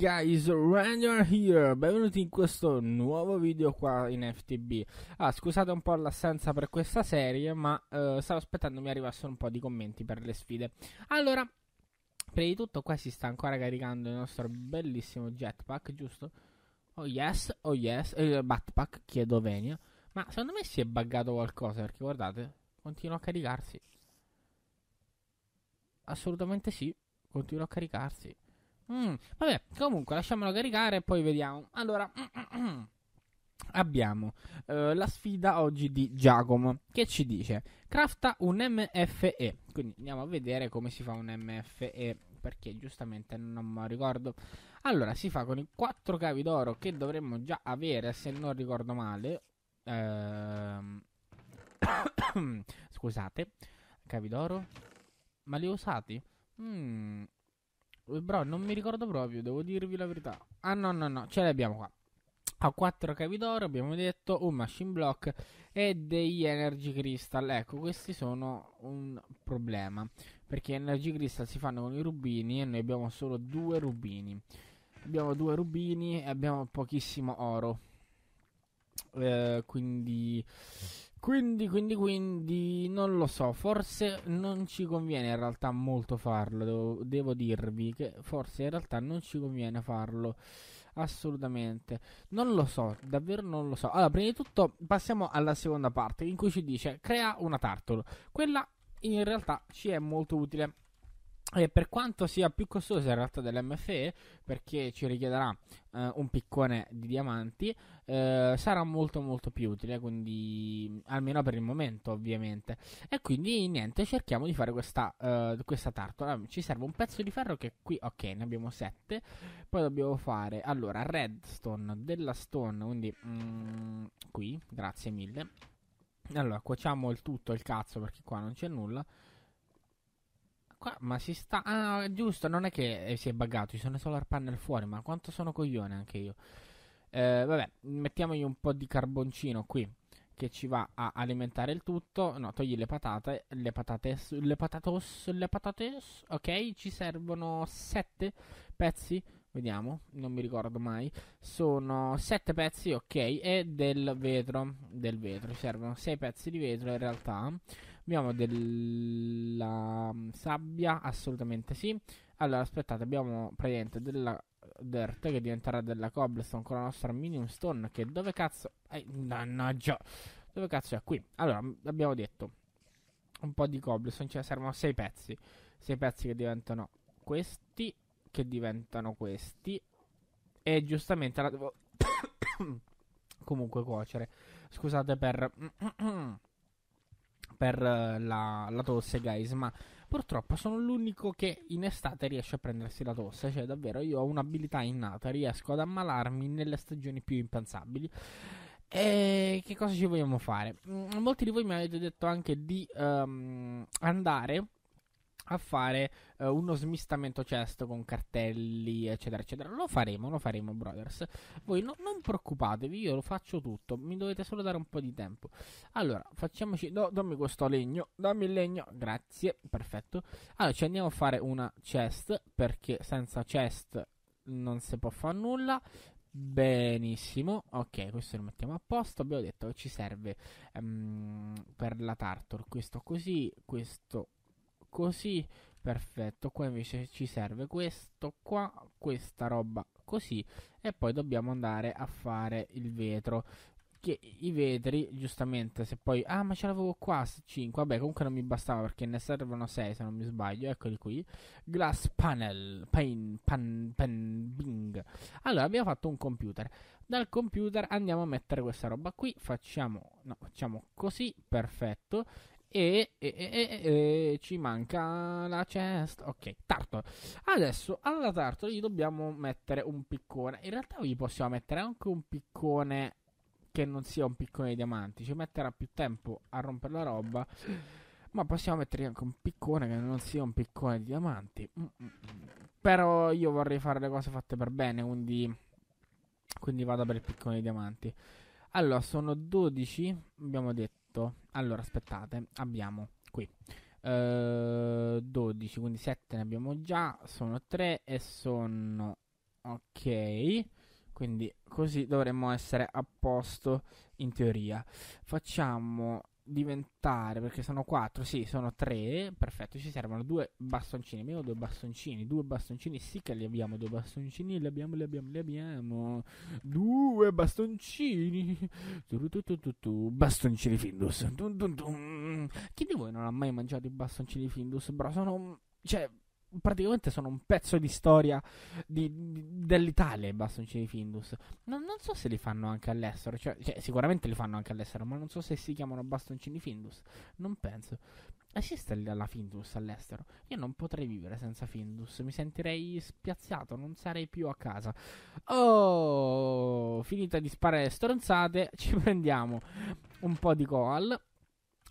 guys, Ranger here, benvenuti in questo nuovo video qua in FTB Ah, scusate un po' l'assenza per questa serie, ma eh, stavo aspettando mi arrivassero un po' di commenti per le sfide Allora, prima di tutto qua si sta ancora caricando il nostro bellissimo jetpack, giusto? Oh yes, oh yes, eh, batpack, chiedo venia Ma secondo me si è buggato qualcosa, perché guardate, continua a caricarsi Assolutamente sì, continua a caricarsi Mm, vabbè, comunque lasciamolo caricare e poi vediamo. Allora, abbiamo eh, la sfida oggi di Giacomo che ci dice crafta un MFE. Quindi andiamo a vedere come si fa un MFE perché giustamente non me lo ricordo. Allora, si fa con i 4 cavi d'oro che dovremmo già avere se non ricordo male. Ehm... Scusate, cavi d'oro. Ma li ho usati? Mmm. Bro, non mi ricordo proprio, devo dirvi la verità. Ah, no, no, no, ce l'abbiamo qua. Ha 4 cavi d'oro abbiamo detto un machine block e degli energy crystal. Ecco, questi sono un problema. Perché energy crystal si fanno con i rubini e noi abbiamo solo due rubini. Abbiamo due rubini e abbiamo pochissimo oro. Eh, quindi quindi, quindi, quindi, non lo so, forse non ci conviene in realtà molto farlo, devo, devo, dirvi che forse in realtà non ci conviene farlo, assolutamente. Non lo so, davvero non lo so. Allora, prima di tutto passiamo alla seconda parte in cui ci dice crea una tartolo. Quella in realtà ci è molto utile e per quanto sia più costosa in realtà dell'MFE, perché ci richiederà eh, un piccone di diamanti, eh, sarà molto molto più utile, quindi almeno per il momento ovviamente. E quindi niente, cerchiamo di fare questa, eh, questa tartola. Ci serve un pezzo di ferro che qui, ok, ne abbiamo 7. Poi dobbiamo fare, allora, redstone della stone, quindi mm, qui, grazie mille. Allora, cuociamo il tutto, il cazzo, perché qua non c'è nulla qua, ma si sta... Ah, giusto, non è che eh, si è buggato, ci sono i solar panel fuori, ma quanto sono coglione anche io. Eh, vabbè, mettiamogli un po' di carboncino qui che ci va a alimentare il tutto. No, togli le patate, le patate, le patatos, le patates, ok? Ci servono 7 pezzi Vediamo, non mi ricordo mai. Sono 7 pezzi, ok, e del vetro. Del vetro, servono 6 pezzi di vetro in realtà. Abbiamo della mm, sabbia, assolutamente sì. Allora, aspettate, abbiamo praticamente della dirt che diventerà della cobblestone con la nostra minion stone che dove cazzo... Eh, mannaggia! Dove cazzo è? Qui. Allora, abbiamo detto un po' di cobblestone, ce ne servono 6 pezzi. 6 pezzi che diventano questi che diventano questi. E giustamente la devo comunque cuocere. Scusate per, per eh, la, la, tosse, guys, ma purtroppo sono l'unico che in estate riesce a prendersi la tosse. Cioè, davvero, io ho un'abilità innata, riesco ad ammalarmi nelle stagioni più impensabili. E che cosa ci vogliamo fare? Mm, molti di voi mi avete detto anche di um, andare a fare uh, uno smistamento cesto con cartelli, eccetera, eccetera. Lo faremo, lo faremo, brothers. Voi no, non preoccupatevi, io lo faccio tutto. Mi dovete solo dare un po' di tempo. Allora, facciamoci. No, dammi questo legno. Dammi il legno. Grazie, perfetto. Allora, ci andiamo a fare una chest. Perché senza chest non si può fare nulla. Benissimo, ok, questo lo mettiamo a posto. Abbiamo detto che ci serve um, per la tartar. Questo così, questo così perfetto qua invece ci serve questo qua questa roba così e poi dobbiamo andare a fare il vetro che i vetri giustamente se poi ah ma ce l'avevo qua 5 vabbè comunque non mi bastava perché ne servono 6 se non mi sbaglio eccoli qui glass panel pain, pan, pan, bing allora abbiamo fatto un computer dal computer andiamo a mettere questa roba qui facciamo no, facciamo così perfetto e, e, e, e, ci manca la cesta. Ok, Tartar. Adesso alla Tartar gli dobbiamo mettere un piccone. In realtà gli possiamo mettere anche un piccone che non sia un piccone di diamanti. Ci metterà più tempo a rompere la roba. Ma possiamo mettere anche un piccone che non sia un piccone di diamanti. mm, mm, mm. Però io vorrei fare le cose fatte per bene, quindi, quindi vado per il piccone di diamanti. Allora, sono 12, abbiamo detto fatto. Allora, aspettate, abbiamo qui. Uh, eh, 12, quindi 7 ne abbiamo già, sono 3 e sono ok. Quindi così dovremmo essere a posto in teoria. Facciamo diventare, perché sono quattro, sì, sono tre, perfetto, ci servono due bastoncini, abbiamo due bastoncini, due bastoncini, sì che li abbiamo, due bastoncini, li abbiamo, li abbiamo, li abbiamo, due bastoncini, tu, tu, tu, bastoncini Findus, dun, dun, dun. chi di voi non ha mai mangiato i bastoncini Findus, bro, sono, cioè praticamente sono un pezzo di storia di, di, dell'Italia i bastoncini Findus. Non, non, so se li fanno anche all'estero, cioè, cioè, sicuramente li fanno anche all'estero, ma non so se si chiamano bastoncini Findus. Non penso. Esiste la Findus all'estero? Io non potrei vivere senza Findus, mi sentirei spiazzato, non sarei più a casa. Oh, finita di sparare stronzate, ci prendiamo un po' di Koal.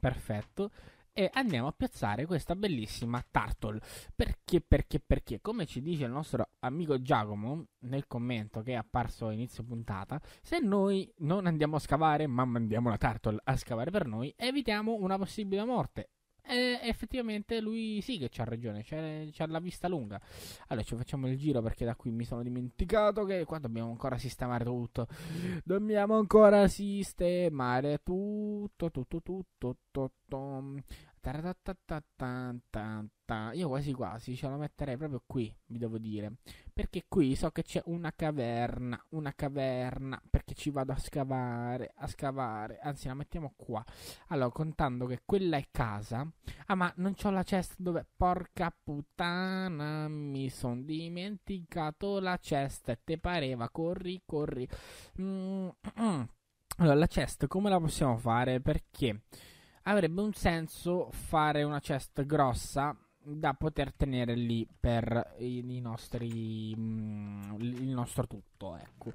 Perfetto e andiamo a piazzare questa bellissima Turtle. Perché, perché, perché? Come ci dice il nostro amico Giacomo nel commento che è apparso a inizio puntata, se noi non andiamo a scavare, ma mandiamo la Turtle a scavare per noi, evitiamo una possibile morte. E effettivamente lui sì che c'ha ragione, c'è, c'ha la vista lunga. Allora ci facciamo il giro perché da qui mi sono dimenticato che qua dobbiamo ancora sistemare tutto. Dobbiamo ancora sistemare tutto, tutto, tutto, tutto. tutto. Io quasi quasi ce la metterei proprio qui, vi devo dire. Perché qui so che c'è una caverna, una caverna, perché ci vado a scavare, a scavare. Anzi, la mettiamo qua. Allora, contando che quella è casa. Ah, ma non c'ho la cesta dove... Porca puttana, mi son dimenticato la cesta. E Te pareva, corri, corri. Mm-hmm. Allora, la cesta come la possiamo fare? Perché avrebbe un senso fare una chest grossa da poter tenere lì per i, nostri mm, il nostro tutto ecco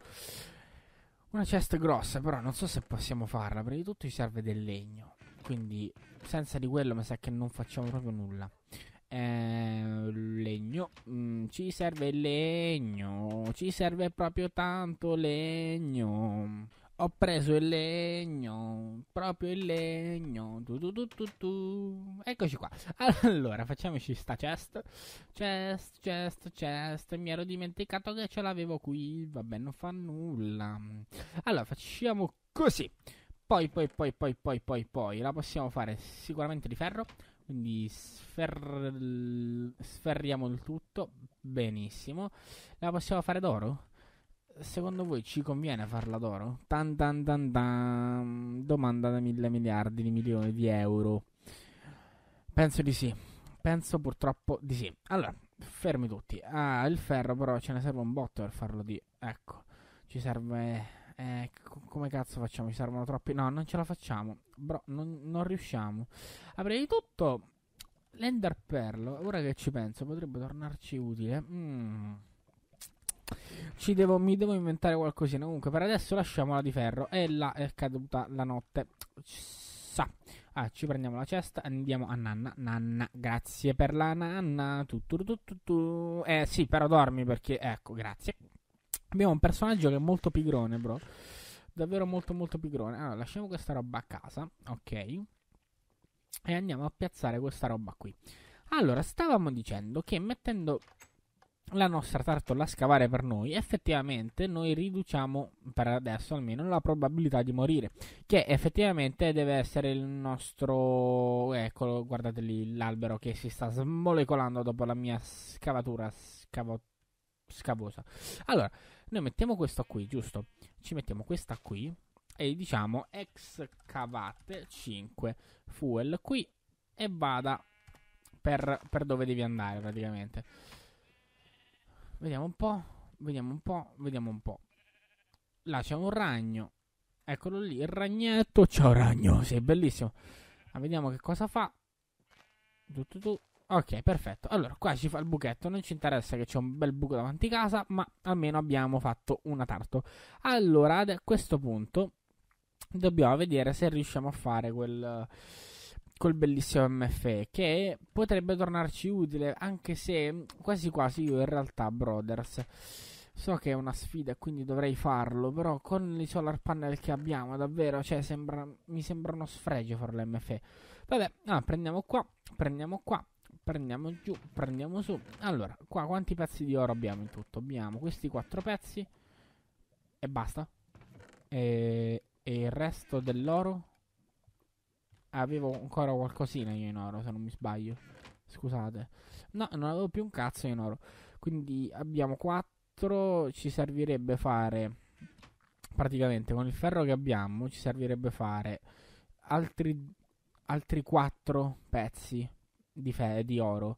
una chest grossa però non so se possiamo farla prima di tutto ci serve del legno quindi senza di quello mi sa che non facciamo proprio nulla eh, legno mm, ci serve legno ci serve proprio tanto legno ho preso il legno, proprio il legno. Tu, tu, tu, tu, tu. Eccoci qua. Allora, facciamoci sta chest. Chest, chest, chest. Mi ero dimenticato che ce l'avevo qui. Vabbè, non fa nulla. Allora, facciamo così. Poi, poi, poi, poi, poi, poi, poi. La possiamo fare sicuramente di ferro. Quindi sfer... sferriamo il tutto. Benissimo. La possiamo fare d'oro? secondo voi ci conviene farla d'oro? Tan tan tan tan. Domanda da mille miliardi di milioni di euro. Penso di sì. Penso purtroppo di sì. Allora, fermi tutti. Ah, il ferro però ce ne serve un botto per farlo di... Ecco, ci serve... Eh, come cazzo facciamo? Ci servono troppi... No, non ce la facciamo. Bro, non, non riusciamo. A prima di tutto, l'ender perlo, ora che ci penso, potrebbe tornarci utile. Mmm ci devo, mi devo inventare qualcosina. Comunque, per adesso lasciamola di ferro. E là è caduta la notte. Sa. Ah, ci prendiamo la cesta. Andiamo a nanna. Nanna, grazie per la nanna. Tutto, tutto, tutto. Eh sì, però dormi perché. Ecco, grazie. Abbiamo un personaggio che è molto pigrone, bro. Davvero molto, molto pigrone. Allora, lasciamo questa roba a casa. Ok. E andiamo a piazzare questa roba qui. Allora, stavamo dicendo che mettendo la nostra tartola a scavare per noi, effettivamente noi riduciamo, per adesso almeno, la probabilità di morire, che effettivamente deve essere il nostro... Eccolo, guardate lì l'albero che si sta smolecolando dopo la mia scavatura scavo... scavosa. Allora, noi mettiamo questo qui, giusto? Ci mettiamo questa qui e diciamo excavate 5 fuel qui e vada per, per dove devi andare praticamente. Vediamo un po', vediamo un po', vediamo un po'. Là c'è un ragno. Eccolo lì, il ragnetto. Ciao ragno, sei bellissimo. Ma ah, vediamo che cosa fa. Tu, tu, tu. Ok, perfetto. Allora, qua ci fa il buchetto. Non ci interessa che c'è un bel buco davanti casa, ma almeno abbiamo fatto una tarto. Allora, a questo punto dobbiamo vedere se riusciamo a fare quel... Uh, col bellissimo MFE che potrebbe tornarci utile anche se mm, quasi quasi io in realtà Brothers so che è una sfida e quindi dovrei farlo però con i solar panel che abbiamo davvero cioè, sembra, mi sembra uno sfregio fare l'MFE vabbè ah, prendiamo qua prendiamo qua prendiamo giù prendiamo su allora qua quanti pezzi di oro abbiamo in tutto abbiamo questi quattro pezzi e basta e, e il resto dell'oro avevo ancora qualcosina io in oro, se non mi sbaglio. Scusate. No, non avevo più un cazzo in oro. Quindi abbiamo 4, ci servirebbe fare praticamente con il ferro che abbiamo ci servirebbe fare altri, altri 4 pezzi di, fe- di oro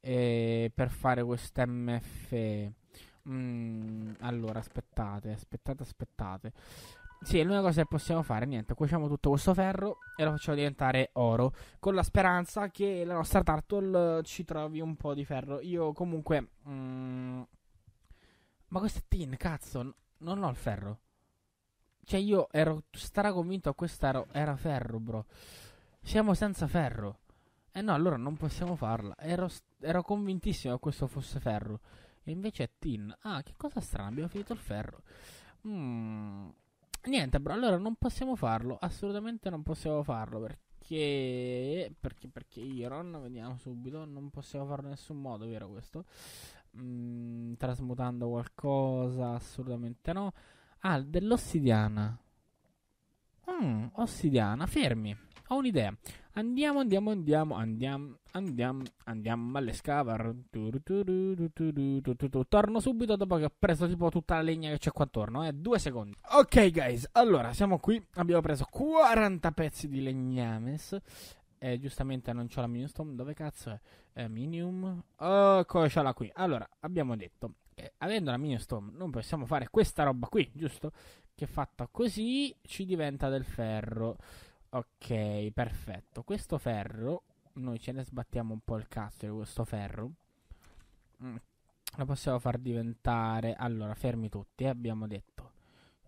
eh, per fare quest'MF. Mm, allora, aspettate, aspettate, aspettate. Sì, l'unica cosa che possiamo fare. Niente, cuociamo tutto questo ferro e lo facciamo diventare oro. Con la speranza che la nostra turtle ci trovi un po' di ferro. Io comunque. Mm... Ma questo è tin, cazzo. Non ho il ferro. Cioè, io ero straconvinto che questo era ferro, bro. Siamo senza ferro. Eh no, allora non possiamo farla. Ero, ero convintissimo che questo fosse ferro. E invece è tin. Ah, che cosa strana, abbiamo finito il ferro. Mmm. Niente, bro, allora non possiamo farlo, assolutamente non possiamo farlo perché perché perché Iron, vediamo subito, non possiamo farlo in nessun modo, vero questo? Mm, trasmutando qualcosa, assolutamente no. Ah, dell'ossidiana. Mm, ossidiana, fermi. Ho un'idea. Andiamo, andiamo, andiamo, andiamo, andiamo, andiamo all'escavar. Torno subito dopo che ho preso tipo tutta la legna che c'è qua attorno, eh. Due secondi. Ok, guys, allora, siamo qui. Abbiamo preso 40 pezzi di legnames. Eh, giustamente non c'ho la Minstone. Dove cazzo è? Eh, minium. Oh, co- ecco, ce l'ha qui. Allora, abbiamo detto. avendo la Minstone non possiamo fare questa roba qui, giusto? Che fatta così ci diventa del ferro. Ok, perfetto. Questo ferro, noi ce ne sbattiamo un po' il cazzo di questo ferro. Mm. Lo possiamo far diventare... Allora, fermi tutti, eh, abbiamo detto.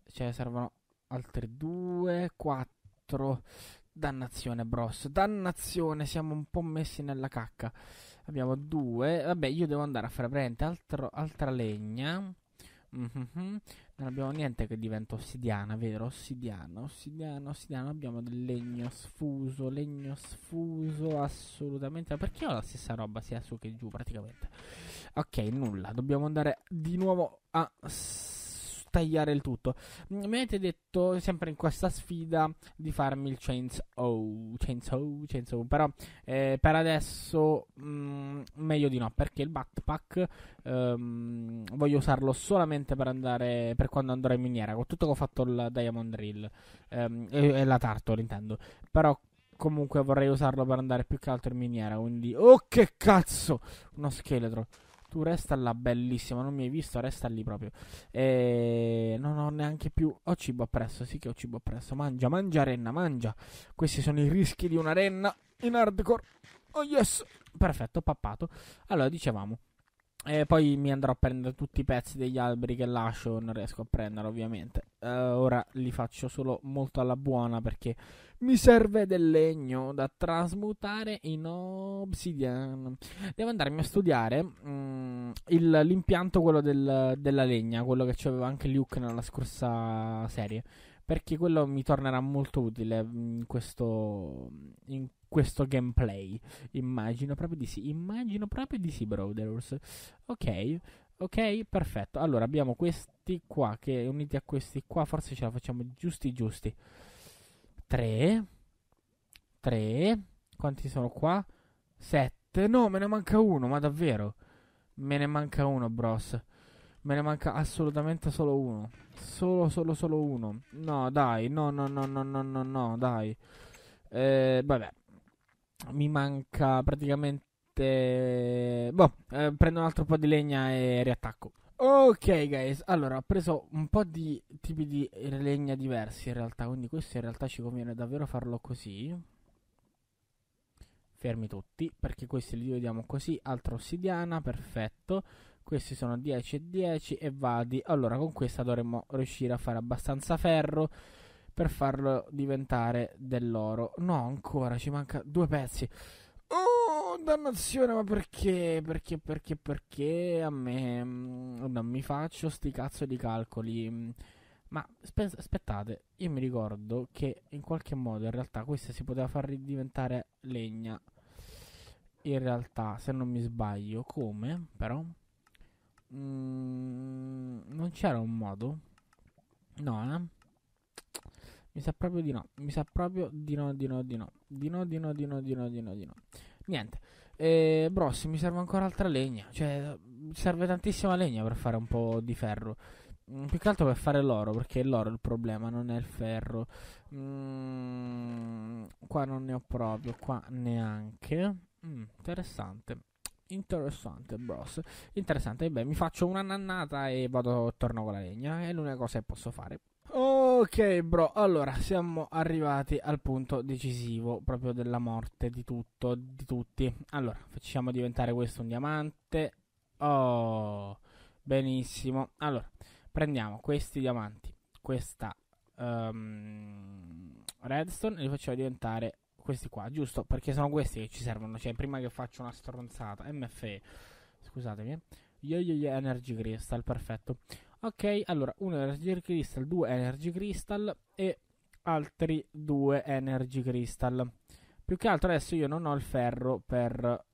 Ce ne servono altri due, quattro. Dannazione, bros. Dannazione, siamo un po' messi nella cacca. Abbiamo due. Vabbè, io devo andare a fare prendere altra legna. Mm-hmm. Non abbiamo niente che diventa ossidiana, vero? Ossidiana, ossidiana, ossidiana. Abbiamo del legno sfuso, legno sfuso, assolutamente. Perché ho la stessa roba sia su che giù praticamente? Ok, nulla. Dobbiamo andare di nuovo a tagliare il tutto. Mm, mi avete detto sempre in questa sfida di farmi il chainsaw, oh, chainsaw, oh, chainsaw, oh, però eh, per adesso mh, mm, meglio di no, perché il backpack ehm, voglio usarlo solamente per andare, per quando andrò in miniera, con tutto che ho fatto il Diamond Drill ehm, e, e la Tartor intendo, però comunque vorrei usarlo per andare più che altro in miniera, quindi... Oh che cazzo! Uno scheletro tu resta là bellissimo. non mi hai visto, resta lì proprio. E non ho neanche più. Ho cibo appresso, sì che ho cibo appresso. Mangia, mangia, renna, mangia. Questi sono i rischi di una renna in hardcore. Oh yes! Perfetto, pappato. Allora, dicevamo. E eh, poi mi andrò a prendere tutti i pezzi degli alberi che lascio, non riesco a prendere ovviamente uh, ora li faccio solo molto alla buona perché mi serve del legno da trasmutare in obsidian. Devo andarmi a studiare mm, il, l'impianto, quello del, della legna, quello che c'aveva anche Luke nella scorsa serie. Perché quello mi tornerà molto utile in questo, in questo gameplay. Immagino proprio di sì. Immagino proprio di sì, Brothers. Ok. Ok, perfetto. Allora abbiamo questi qua che uniti a questi qua forse ce la facciamo giusti giusti. 3 3 quanti sono qua? 7. No, me ne manca uno, ma davvero? Me ne manca uno, bros. Me ne manca assolutamente solo uno. Solo solo solo uno. No, dai, no no no no no no no, dai. Eh, vabbè. Mi manca praticamente niente, boh, eh, prendo un altro po' di legna e riattacco. Ok guys, allora ho preso un po' di tipi di legna diversi in realtà, quindi questo in realtà ci conviene davvero farlo così. Fermi tutti, perché questi li vediamo così, altra ossidiana, perfetto. Questi sono 10 e 10 e vadi. Allora con questa dovremmo riuscire a fare abbastanza ferro per farlo diventare dell'oro. No, ancora, ci manca due pezzi dannazione, ma perché? Perché, perché, perché a me mm, non mi faccio sti cazzo di calcoli? Mm, ma spe- aspettate, io mi ricordo che in qualche modo in realtà questa si poteva far ridiventare legna. In realtà, se non mi sbaglio, come però? Mm, non c'era un modo? No, eh? Mi sa proprio di no. Mi sa proprio di no, di no, di no. Di no, di no, di no, di no, di no, di no. Niente. E, bro, se mi serve ancora altra legna, cioè serve tantissima legna per fare un po' di ferro. Mm, più che altro per fare l'oro, perché è l'oro il problema, non è il ferro. Mm, qua non ne ho proprio, qua neanche. Mm, interessante. Interessante, bros. Interessante. E beh, mi faccio un'annannata e vado, torno con la legna. È l'unica cosa che posso fare. Ok, bro, allora siamo arrivati al punto decisivo proprio della morte di tutto, di tutti. Allora, facciamo diventare questo un diamante. Oh, benissimo. Allora, prendiamo questi diamanti, questa um, redstone e li facciamo diventare questi qua, giusto? Perché sono questi che ci servono, cioè prima che faccio una stronzata. MFE, scusatemi. Yo-yo-yo eh. energy crystal, perfetto. Ok, allora uno Energy Crystal, due Energy Crystal e altri due Energy Crystal. Più che altro adesso io non ho il ferro per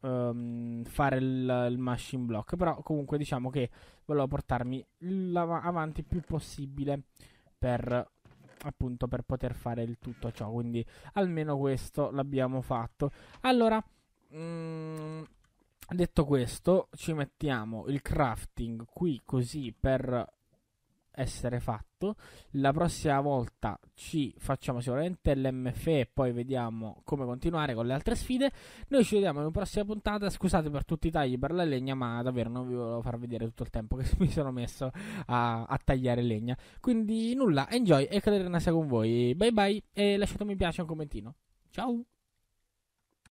um, fare il, il, machine block, però comunque diciamo che volevo portarmi avanti il più possibile per appunto per poter fare il tutto ciò, quindi almeno questo l'abbiamo fatto. Allora, mm, Detto questo, ci mettiamo il crafting qui così per essere fatto. La prossima volta ci facciamo sicuramente l'MFE e poi vediamo come continuare con le altre sfide. Noi ci vediamo in una prossima puntata. Scusate per tutti i tagli per la legna, ma davvero non vi volevo far vedere tutto il tempo che mi sono messo a, a tagliare legna. Quindi nulla, enjoy e cadere nasa con voi. Bye bye e lasciate un mi piace e un commentino. Ciao!